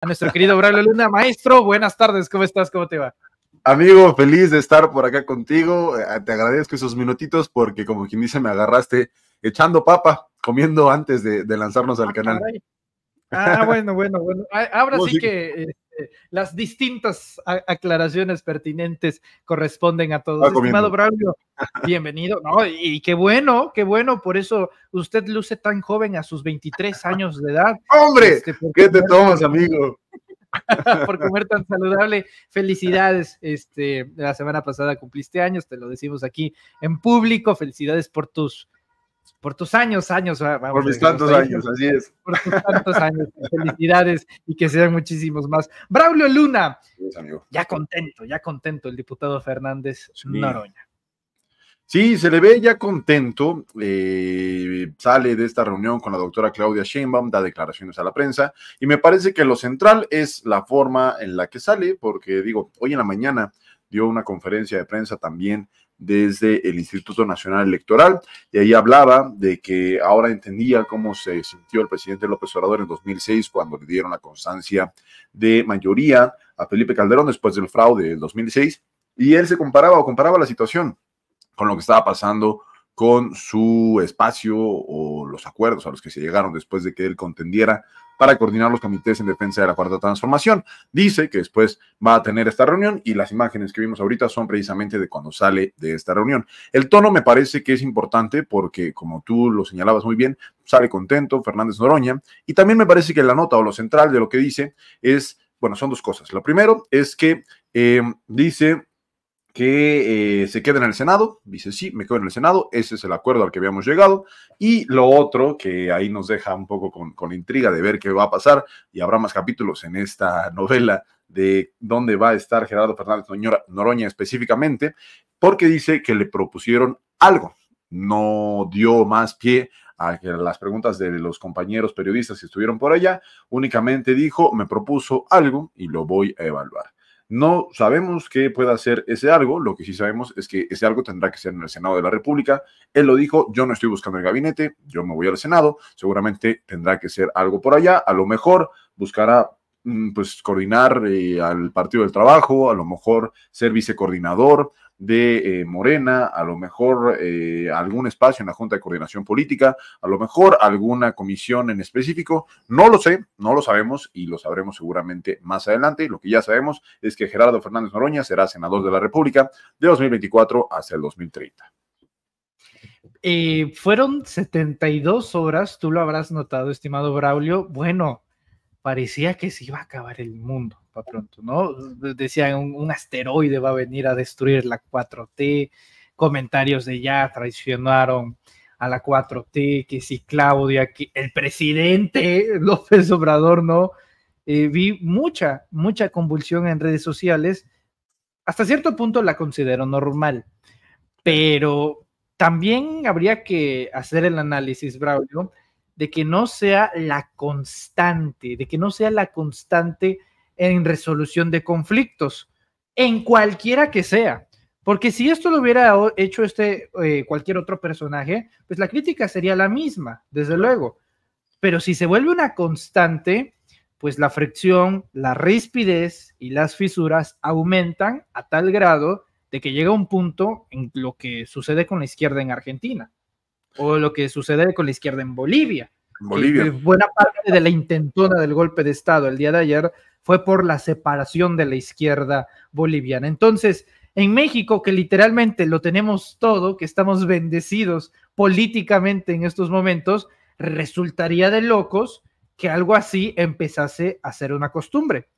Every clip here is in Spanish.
a nuestro querido Braulio Luna. Maestro, buenas tardes, ¿cómo estás? ¿Cómo te va? Amigo, feliz de estar por acá contigo. Eh, te agradezco esos minutitos porque, como quien dice, me agarraste echando papa, comiendo antes de, lanzarnos al ah, canal. Ah, bueno, bueno, bueno. Ah, ahora sí que eh, eh, las distintas aclaraciones pertinentes corresponden a todos. Estimado Braulio, bienvenido. No, y, qué bueno, qué bueno, por eso usted luce tan joven a sus 23 años de edad. ¡Hombre! Este, ¿Qué te tomas, amigo? por comer tan saludable. Felicidades. Este, la semana pasada cumpliste años, te lo decimos aquí en público. Felicidades por tus por tus años, años. por mis tantos años, así es. Por tus tantos años. Felicidades y que sean muchísimos más. Braulio Luna. Ya contento, ya contento el diputado Fernández Noroña. Sí, se le ve ya contento. Eh, sale de esta reunión con la doctora Claudia Sheinbaum, da declaraciones a la prensa y me parece que lo central es la forma en la que sale, porque digo, hoy en la mañana dio una conferencia de prensa también desde el Instituto Nacional Electoral y ahí hablaba de que ahora entendía cómo se sintió el presidente López Obrador en 2006 cuando le dieron la constancia de mayoría a Felipe Calderón después del fraude del 2006 y él se comparaba o comparaba la situación con lo que estaba pasando con su espacio o los acuerdos a los que se llegaron después de que él contendiera para coordinar los comités en defensa de la cuarta transformación. Dice que después va a tener esta reunión y las imágenes que vimos ahorita son precisamente de cuando sale de esta reunión. El tono me parece que es importante porque, como tú lo señalabas muy bien, sale contento Fernández Noroña y también me parece que la nota o lo central de lo que dice es, bueno, son dos cosas. Lo primero es que eh, dice que eh, se quede en el Senado, dice sí, me quedo en el Senado, ese es el acuerdo al que habíamos llegado, y lo otro que ahí nos deja un poco con, con intriga de ver qué va a pasar, y habrá más capítulos en esta novela de dónde va a estar Gerardo Fernández Noroña específicamente, porque dice que le propusieron algo, no dio más pie a que las preguntas de los compañeros periodistas que estuvieron por allá, únicamente dijo, me propuso algo y lo voy a evaluar. No sabemos qué pueda hacer ese algo, lo que sí sabemos es que ese algo tendrá que ser en el Senado de la República. Él lo dijo, yo no estoy buscando el gabinete, yo me voy al Senado, seguramente tendrá que ser algo por allá, a lo mejor buscará mm, pues coordinar eh, al Partido del Trabajo, a lo mejor ser vicecoordinador, de eh, Morena, a lo mejor eh, algún espacio en la Junta de Coordinación Política, a lo mejor alguna comisión en específico. No lo sé, no lo sabemos y lo sabremos seguramente más adelante. Lo que ya sabemos es que Gerardo Fernández Noroña será senador de la República de 2024 hasta el 2030. Eh, fueron 72 horas, tú lo habrás notado, estimado Braulio. Bueno, parecía que se iba a acabar el mundo para pronto, ¿no? Decían un, asteroide va a venir a destruir la 4T, comentarios de ya traicionaron a la 4T, que si Claudia, que el presidente López Obrador, ¿no? Eh, vi mucha, mucha convulsión en redes sociales. Hasta cierto punto la considero normal, pero también habría que hacer el análisis, Braulio, de que no sea la constante, de que no sea la constante en resolución de conflictos, en cualquiera que sea. Porque si esto lo hubiera hecho este eh, cualquier otro personaje, pues la crítica sería la misma, desde luego. Pero si se vuelve una constante, pues la fricción, la rispidez y las fisuras aumentan a tal grado de que llega un punto en lo que sucede con la izquierda en Argentina o lo que sucede con la izquierda en Bolivia. Eh, buena parte de la intentona del golpe de Estado el día de ayer fue por la separación de la izquierda boliviana. Entonces, en México, que literalmente lo tenemos todo, que estamos bendecidos políticamente en estos momentos, resultaría de locos que algo así empezase a ser una costumbre.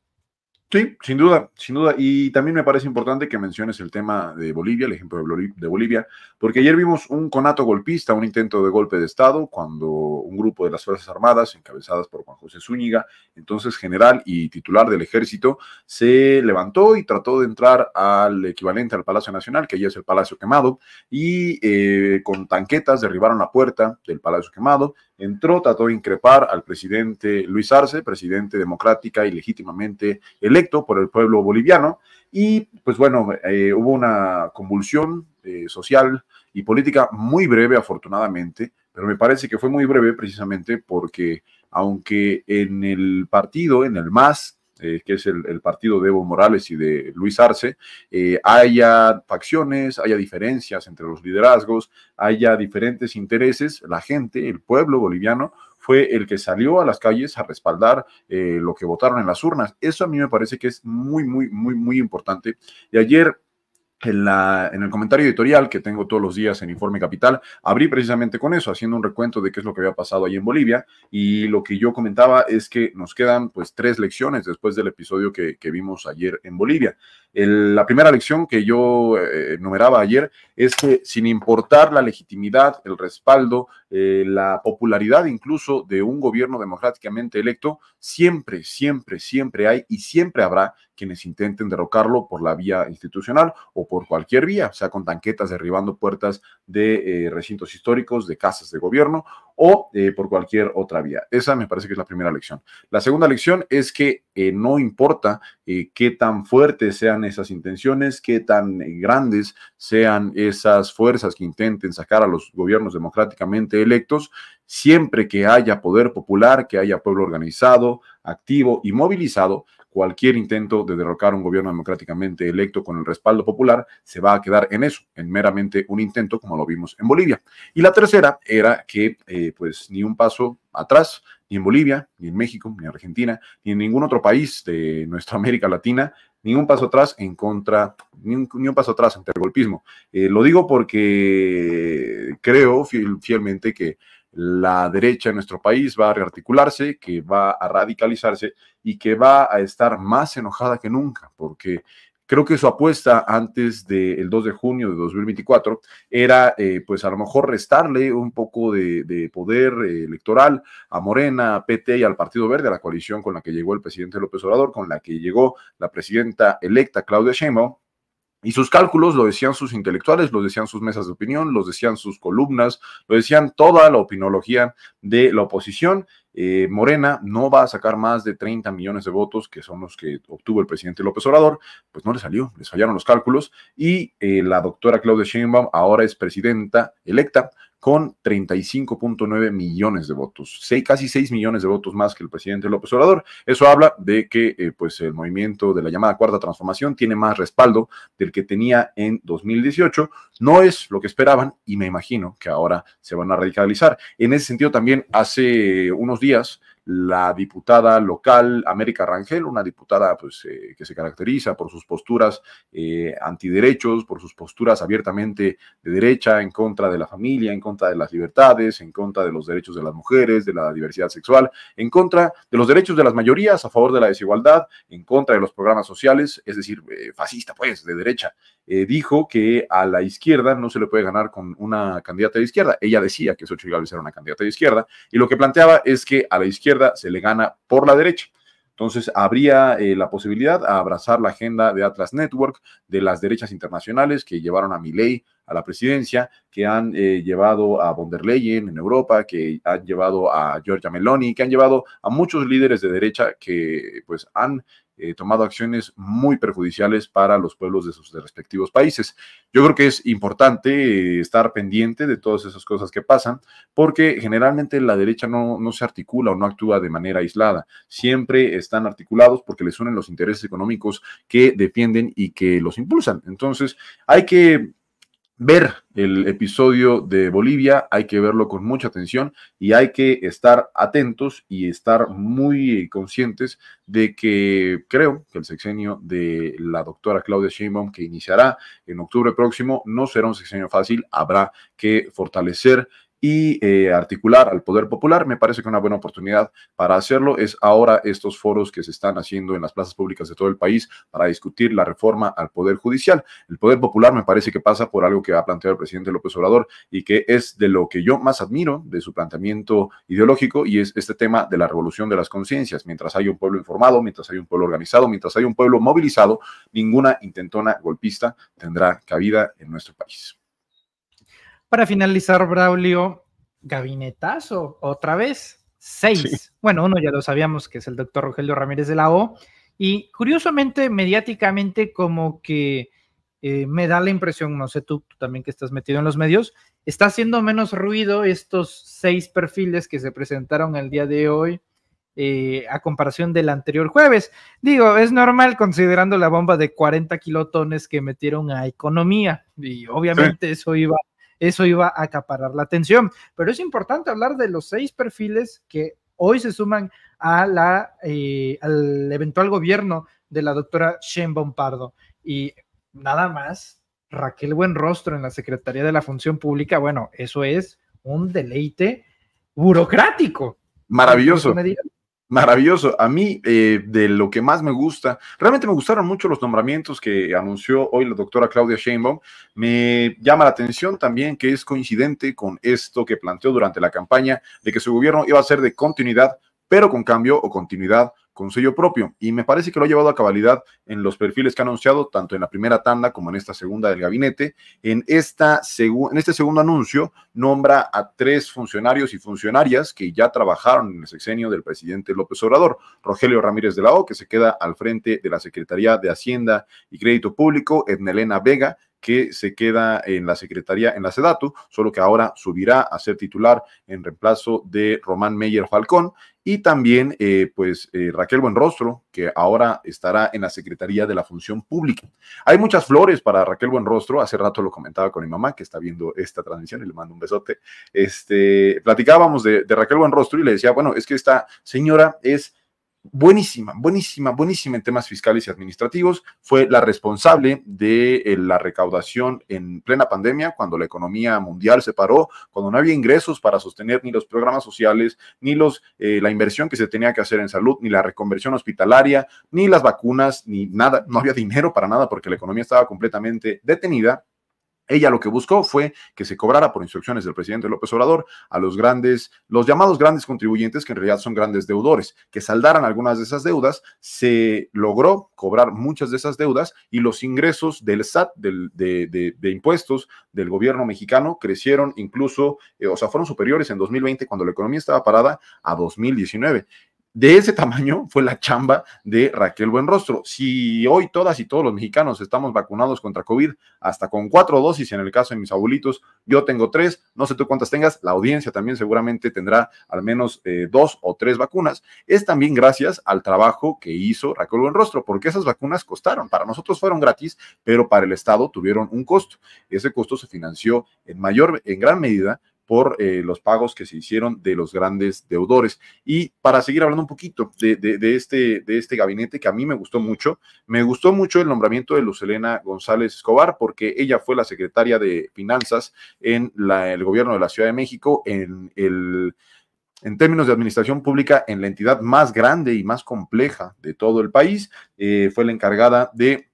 Sí, sin duda, sin duda. Y también me parece importante que menciones el tema de Bolivia, el ejemplo de Bolivia, porque ayer vimos un conato golpista, un intento de golpe de Estado, cuando un grupo de las Fuerzas Armadas, encabezadas por Juan José Zúñiga, entonces general y titular del ejército, se levantó y trató de entrar al equivalente al Palacio Nacional, que allí es el Palacio Quemado, y eh, con tanquetas derribaron la puerta del Palacio Quemado, entró, trató de increpar al presidente Luis Arce, presidente democrática y legítimamente electo por el pueblo boliviano y pues bueno, eh, hubo una convulsión eh, social y política muy breve afortunadamente, pero me parece que fue muy breve precisamente porque aunque en el partido, en el MAS, eh, que es el, partido de Evo Morales y de Luis Arce, haya facciones, haya diferencias entre los liderazgos, haya diferentes intereses, la gente, el pueblo boliviano fue el que salió a las calles a respaldar eh, lo que votaron en las urnas. Eso a mí me parece que es muy, muy, muy, muy importante. Y ayer en, la, en, el comentario editorial que tengo todos los días en Informe Capital, abrí precisamente con eso, haciendo un recuento de qué es lo que había pasado ahí en Bolivia. Y lo que yo comentaba es que nos quedan pues tres lecciones después del episodio que, vimos ayer en Bolivia. la primera lección que yo eh, enumeraba ayer es que sin importar la legitimidad, el respaldo, eh, la popularidad incluso de un gobierno democráticamente electo, siempre, siempre, siempre hay y siempre habrá quienes intenten derrocarlo por la vía institucional o por cualquier vía, o sea, con tanquetas derribando puertas de eh, recintos históricos, de casas de gobierno o eh, por cualquier otra vía. Esa me parece que es la primera lección. La segunda lección es que eh, no importa eh, qué tan fuertes sean esas intenciones, qué tan grandes sean esas fuerzas que intenten sacar a los gobiernos democráticamente electos, siempre que haya poder popular, que haya pueblo organizado, activo y movilizado, cualquier intento de derrocar un gobierno democráticamente electo con el respaldo popular se va a quedar en eso, en meramente un intento como lo vimos en Bolivia. Y la tercera era que... Eh, pues ni un paso atrás, ni en Bolivia, ni en México, ni en Argentina, ni en ningún otro país de nuestra América Latina, ningún paso atrás en contra, ni un, paso atrás ante el golpismo. Eh, lo digo porque creo fielmente que la derecha en nuestro país va a rearticularse, que va a radicalizarse y que va a estar más enojada que nunca, porque Creo que su apuesta antes del de 2 de junio de 2024 era, eh, pues a lo mejor, restarle un poco de, poder eh, electoral a Morena, a PT y al Partido Verde, a la coalición con la que llegó el presidente López Obrador, con la que llegó la presidenta electa Claudia Sheinbaum, y sus cálculos lo decían sus intelectuales, lo decían sus mesas de opinión, lo decían sus columnas, lo decían toda la opinología de la oposición. Eh, Morena no va a sacar más de 30 millones de votos, que son los que obtuvo el presidente López Obrador, pues no le salió, les fallaron los cálculos. Y eh, la doctora Claudia Sheinbaum ahora es presidenta electa, con 35.9 millones de votos, seis, casi 6 millones de votos más que el presidente López Obrador. Eso habla de que eh, pues el movimiento de la llamada cuarta transformación tiene más respaldo del que tenía en 2018. No es lo que esperaban y me imagino que ahora se van a radicalizar. En ese sentido también hace unos días la diputada local América Rangel, una diputada pues, eh, que se caracteriza por sus posturas eh, antiderechos, por sus posturas abiertamente de derecha en contra de la familia, en contra de las libertades, en contra de los derechos de las mujeres, de la diversidad sexual, en contra de los derechos de las mayorías, a favor de la desigualdad, en contra de los programas sociales, es decir, eh, fascista pues, de derecha. Eh, dijo que a la izquierda no se le puede ganar con una candidata de izquierda. Ella decía que Xochitl Gálvez era una candidata de izquierda y lo que planteaba es que a la izquierda se le gana por la derecha. Entonces, habría eh, la posibilidad de abrazar la agenda de Atlas Network, de las derechas internacionales que llevaron a Milei a la presidencia, que han eh, llevado a von der Leyen en Europa, que han llevado a Giorgia Meloni, que han llevado a muchos líderes de derecha que pues han eh, tomado acciones muy perjudiciales para los pueblos de sus respectivos países. Yo creo que es importante eh, estar pendiente de todas esas cosas que pasan, porque generalmente la derecha no, no, se articula o no actúa de manera aislada. Siempre están articulados porque les unen los intereses económicos que defienden y que los impulsan. Entonces, hay que ver el episodio de Bolivia, hay que verlo con mucha atención y hay que estar atentos y estar muy conscientes de que creo que el sexenio de la doctora Claudia Sheinbaum, que iniciará en octubre próximo, no será un sexenio fácil, habrá que fortalecer y eh, articular al poder popular, me parece que una buena oportunidad para hacerlo es ahora estos foros que se están haciendo en las plazas públicas de todo el país para discutir la reforma al poder judicial. El poder popular me parece que pasa por algo que ha planteado el presidente López Obrador y que es de lo que yo más admiro de su planteamiento ideológico y es este tema de la revolución de las conciencias. Mientras hay un pueblo informado, mientras hay un pueblo organizado, mientras hay un pueblo movilizado, ninguna intentona golpista tendrá cabida en nuestro país. Para finalizar, Braulio, gabinetazo, otra vez, seis. Bueno, uno ya lo sabíamos, que es el doctor Rogelio Ramírez de la O. Y curiosamente, mediáticamente, como que eh, me da la impresión, no sé tú, tú también que estás metido en los medios, está haciendo menos ruido estos seis perfiles que se presentaron el día de hoy. Eh, a comparación del anterior jueves. Digo, es normal considerando la bomba de 40 kilotones que metieron a economía y obviamente eso iba eso iba a acaparar la atención. Pero es importante hablar de los seis perfiles que hoy se suman a la, eh, al eventual gobierno de la doctora Shen Bompardo Y nada más, Raquel Buenrostro en la Secretaría de la Función Pública, bueno, eso es un deleite burocrático. Maravilloso. Maravilloso. A mí, eh, de lo que más me gusta, realmente me gustaron mucho los nombramientos que anunció hoy la doctora Claudia Sheinbaum. Me llama la atención también que es coincidente con esto que planteó durante la campaña de que su gobierno iba a ser de continuidad, pero con cambio o continuidad con sello propio. Y me parece que lo ha llevado a cabalidad en los perfiles que ha anunciado, tanto en la primera tanda como en esta segunda del gabinete. En, esta en este segundo anuncio nombra a tres funcionarios y funcionarias que ya trabajaron en el sexenio del presidente López Obrador. Rogelio Ramírez de la O, que se queda al frente de la Secretaría de Hacienda y Crédito Público, Ednelena Vega, que se queda en la Secretaría, en la SEDATU, solo que ahora subirá a ser titular en reemplazo de Román Meyer Falcón y también, eh, pues, eh, Raquel Buenrostro, que ahora estará en la Secretaría de la Función Pública. Hay muchas flores para Raquel Buenrostro, hace rato lo comentaba con mi mamá, que está viendo esta transmisión y le mando un besote. Este, platicábamos de, de Raquel Buenrostro y le decía, bueno, es que esta señora es buenísima, buenísima, buenísima en temas fiscales y administrativos. Fue la responsable de eh, la recaudación en plena pandemia, cuando la economía mundial se paró, cuando no había ingresos para sostener ni los programas sociales, ni los, eh, la inversión que se tenía que hacer en salud, ni la reconversión hospitalaria, ni las vacunas, ni nada. No había dinero para nada porque la economía estaba completamente detenida ella lo que buscó fue que se cobrara por instrucciones del presidente López Obrador a los grandes, los llamados grandes contribuyentes, que en realidad son grandes deudores, que saldaran algunas de esas deudas. Se logró cobrar muchas de esas deudas y los ingresos del SAT, de, impuestos del gobierno mexicano, crecieron incluso, eh, o sea, fueron superiores en 2020, cuando la economía estaba parada, a 2019 de ese tamaño fue la chamba de Raquel Buenrostro. Si hoy todas y todos los mexicanos estamos vacunados contra COVID, hasta con cuatro dosis, en el caso de mis abuelitos, yo tengo tres, no sé tú cuántas tengas, la audiencia también seguramente tendrá al menos eh, dos o tres vacunas. Es también gracias al trabajo que hizo Raquel Buenrostro, porque esas vacunas costaron. Para nosotros fueron gratis, pero para el Estado tuvieron un costo. Ese costo se financió en mayor, en gran medida por eh, los pagos que se hicieron de los grandes deudores. Y para seguir hablando un poquito de, este, de este gabinete que a mí me gustó mucho, me gustó mucho el nombramiento de Lucelena González Escobar porque ella fue la secretaria de Finanzas en el gobierno de la Ciudad de México en el en términos de administración pública en la entidad más grande y más compleja de todo el país. Eh, fue la encargada de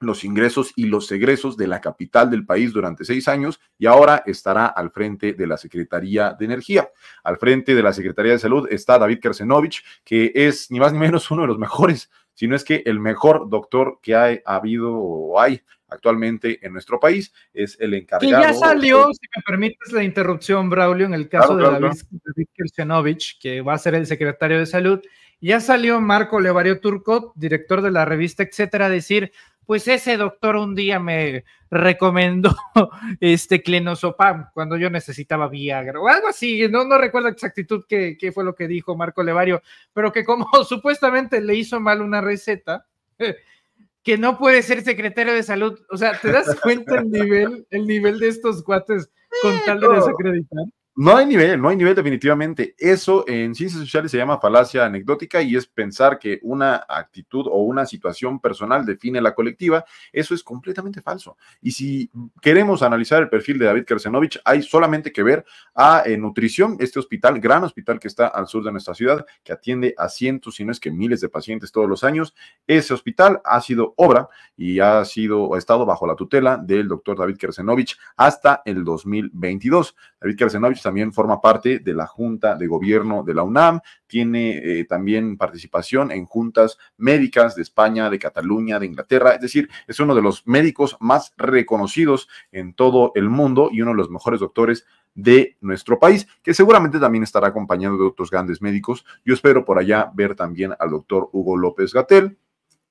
los ingresos y los egresos de la capital del país durante seis años y ahora estará al frente de la Secretaría de Energía. Al frente de la Secretaría de Salud está David Kersenovich, que es ni más ni menos uno de los mejores, si no es que el mejor doctor que ha, habido o hay actualmente en nuestro país. Es el encargado. Y ya salió, si me permites la interrupción, Braulio, en el caso de David, David Kersenovich, que va a ser el secretario de Salud. Ya salió Marco Levario Turcot, director de la revista, etcétera, a decir pues ese doctor un día me recomendó este clenosopam cuando yo necesitaba Viagra o algo así, no, no recuerdo exactitud qué, fue lo que dijo Marco Levario, pero que como supuestamente le hizo mal una receta, que no puede ser secretario de salud, o sea, ¿te das cuenta el nivel, el nivel de estos cuates con tal de desacreditar? No hay nivel, no hay nivel definitivamente. Eso en ciencias sociales se llama falacia anecdótica y es pensar que una actitud o una situación personal define la colectiva. Eso es completamente falso. Y si queremos analizar el perfil de David Kersenovich, hay solamente que ver a eh, Nutrición, este hospital, gran hospital que está al sur de nuestra ciudad, que atiende a cientos, si no es que miles de pacientes todos los años. Ese hospital ha sido obra y ha sido estado bajo la tutela del doctor David Kersenovich hasta el 2022. David Kersenovich también forma parte de la Junta de Gobierno de la UNAM, tiene eh, también participación en juntas médicas de España, de Cataluña, de Inglaterra, es decir, es uno de los médicos más reconocidos en todo el mundo y uno de los mejores doctores de nuestro país, que seguramente también estará acompañado de otros grandes médicos. Yo espero por allá ver también al doctor Hugo López Gatel,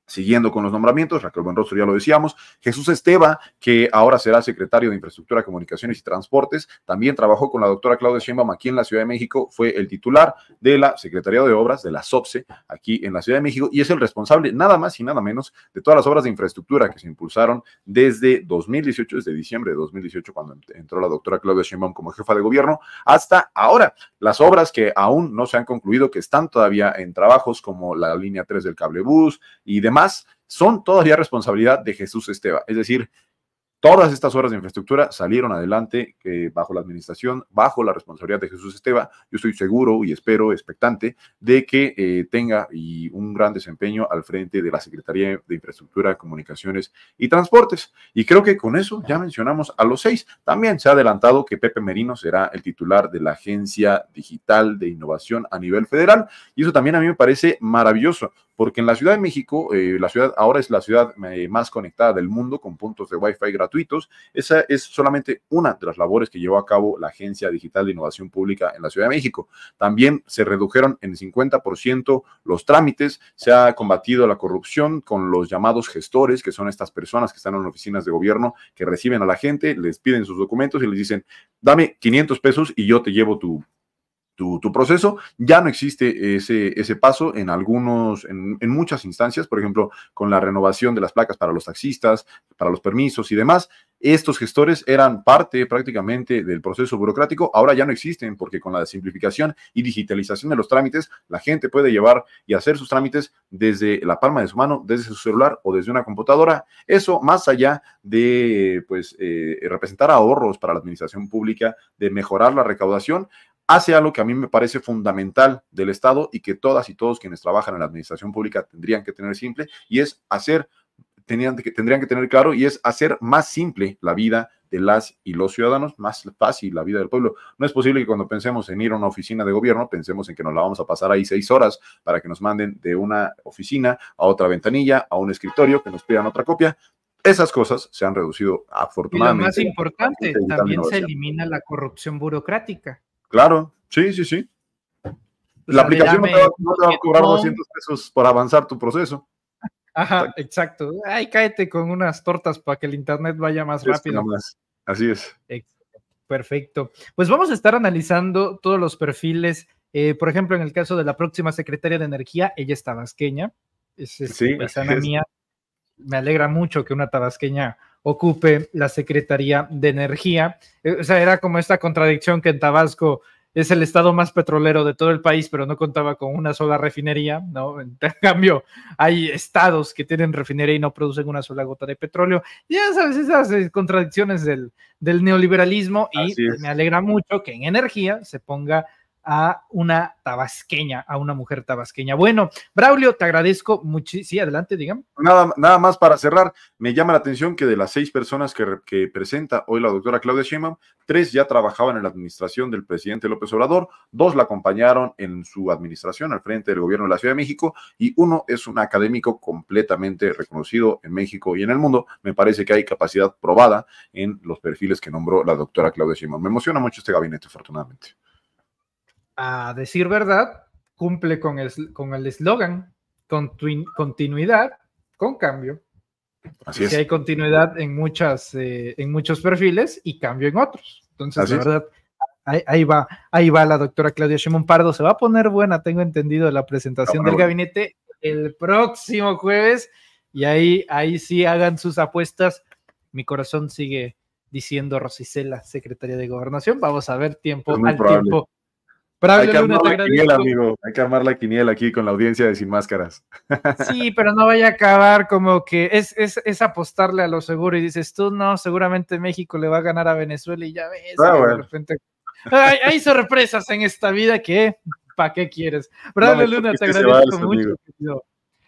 Siguiendo con los nombramientos, Raquel Buenrostro ya lo decíamos, Jesús Esteba, que ahora será secretario de Infraestructura, Comunicaciones y Transportes, también trabajó con la doctora Claudia Sheinbaum aquí en la Ciudad de México, fue el titular de la Secretaría de Obras de la SOPSE aquí en la Ciudad de México y es el responsable nada más y nada menos de todas las obras de infraestructura que se impulsaron desde 2018, desde diciembre de 2018 cuando entró la doctora Claudia Sheinbaum como jefa de gobierno, hasta ahora. Las obras que aún no se han concluido, que están todavía en trabajos como la línea 3 del cablebús y demás más son todavía responsabilidad de Jesús Esteba. Es decir, todas estas obras de infraestructura salieron adelante eh, bajo la administración, bajo la responsabilidad de Jesús Esteba. Yo estoy seguro y espero, expectante, de que eh, tenga un gran desempeño al frente de la Secretaría de Infraestructura, Comunicaciones y Transportes. Y creo que con eso ya mencionamos a los seis. También se ha adelantado que Pepe Merino será el titular de la Agencia Digital de Innovación a nivel federal. Y eso también a mí me parece maravilloso porque en la Ciudad de México, eh, la ciudad ahora es la ciudad eh, más conectada del mundo con puntos de Wi-Fi gratuitos. Esa es solamente una de las labores que llevó a cabo la Agencia Digital de Innovación Pública en la Ciudad de México. También se redujeron en 50% los trámites, se ha combatido la corrupción con los llamados gestores, que son estas personas que están en oficinas de gobierno, que reciben a la gente, les piden sus documentos y les dicen, dame 500 pesos y yo te llevo tu, tu, proceso. Ya no existe ese, ese paso en algunos, en, en, muchas instancias, por ejemplo, con la renovación de las placas para los taxistas, para los permisos y demás. Estos gestores eran parte prácticamente del proceso burocrático, ahora ya no existen porque con la simplificación y digitalización de los trámites, la gente puede llevar y hacer sus trámites desde la palma de su mano, desde su celular o desde una computadora. Eso más allá de pues, eh, representar ahorros para la administración pública, de mejorar la recaudación, hace algo que a mí me parece fundamental del Estado y que todas y todos quienes trabajan en la administración pública tendrían que tener simple, y es hacer, tendrían que, tendrían que tener claro, y es hacer más simple la vida de las y los ciudadanos, más fácil la vida del pueblo. No es posible que cuando pensemos en ir a una oficina de gobierno, pensemos en que nos la vamos a pasar ahí seis horas para que nos manden de una oficina a otra ventanilla, a un escritorio, que nos pidan otra copia. Esas cosas se han reducido afortunadamente. Y lo más importante, también se elimina la corrupción burocrática. Claro, sí, sí, sí. Pues la aplicación no te va, a cobrar 200 pesos por avanzar tu proceso. Ajá, exacto. Ay, cáete con unas tortas para que el internet vaya más rápido. Así es. Perfecto. Pues vamos a estar analizando todos los perfiles. Eh, por ejemplo, en el caso de la próxima secretaria de Energía, ella es tabasqueña. sí, mía. Me alegra mucho que una tabasqueña ocupe la Secretaría de Energía. Eh, o sea, era como esta contradicción que en Tabasco es el estado más petrolero de todo el país, pero no contaba con una sola refinería, ¿no? En cambio, hay estados que tienen refinería y no producen una sola gota de petróleo. Ya sabes, esas eh, contradicciones del, del neoliberalismo y me alegra mucho que en energía se ponga a una tabasqueña, a una mujer tabasqueña. Bueno, Braulio, te agradezco muchísimo. Sí, adelante, digamos. Nada, nada más para cerrar, me llama la atención que de las seis personas que, presenta hoy la doctora Claudia Sheinbaum, tres ya trabajaban en la administración del presidente López Obrador, dos la acompañaron en su administración al frente del gobierno de la Ciudad de México y uno es un académico completamente reconocido en México y en el mundo. Me parece que hay capacidad probada en los perfiles que nombró la doctora Claudia Sheinbaum. Me emociona mucho este gabinete, afortunadamente a decir verdad, cumple con el eslogan, con continuidad, con cambio. Así es. Si hay continuidad en, muchas, eh, en muchos perfiles y cambio en otros. Entonces, la verdad, ahí, va, ahí va la doctora Claudia Shimon Pardo. Se va a poner buena, tengo entendido, la presentación del gabinete el próximo jueves. Y ahí, ahí sí hagan sus apuestas. Mi corazón sigue diciendo Rosicela, secretaria de Gobernación. Vamos a ver tiempo al tiempo hay que, Luna, quiniela, amigo. Hay que armar la quiniela aquí con la audiencia de Sin Máscaras. Sí, pero no vaya a acabar como que es, es, apostarle a lo seguro y dices tú, no, seguramente México le va a ganar a Venezuela y ya ves. Ah, hay, sorpresas en esta vida que, ¿para qué quieres? Braulio Luna, te agradezco mucho.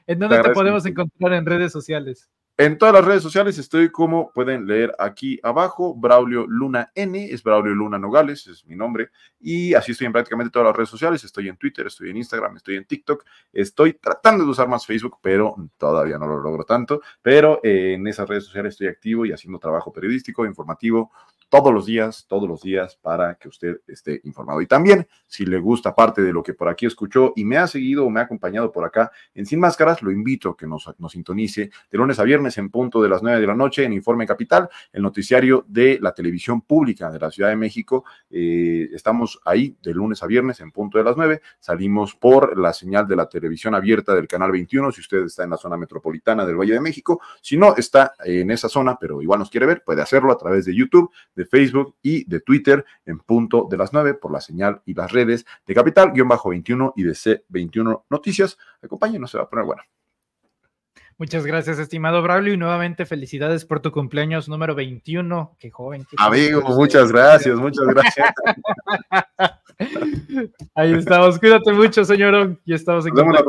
¿En dónde te podemos encontrar en redes sociales? En todas las redes sociales estoy como pueden leer aquí abajo, Braulio Luna N, es Braulio Luna Nogales, es mi nombre, y así estoy en prácticamente todas las redes sociales, estoy en Twitter, estoy en Instagram, estoy en TikTok, estoy tratando de usar más Facebook, pero todavía no lo logro tanto, pero eh, en esas redes sociales estoy activo y haciendo trabajo periodístico, informativo, todos los días, todos los días para que usted esté informado. Y también, si le gusta parte de lo que por aquí escuchó y me ha seguido o me ha acompañado por acá en Sin Máscaras, lo invito a que nos, sintonice de lunes a viernes en punto de las 9 de la noche en Informe Capital, el noticiario de la televisión pública de la Ciudad de México. Eh, estamos ahí de lunes a viernes en punto de las 9. Salimos por la señal de la televisión abierta del Canal 21, si usted está en la zona metropolitana del Valle de México. Si no está en esa zona, pero igual nos quiere ver, puede hacerlo a través de YouTube de Facebook y de Twitter en punto de las 9 por la señal y las redes de Capital-21 y de C21 Noticias. Acompáñenos, se va a poner bueno. Muchas gracias, estimado Braulio, y nuevamente felicidades por tu cumpleaños número 21. Qué joven. Amigo, muchas gracias, muchas gracias. Ahí estamos, cuídate mucho, señorón, y estamos en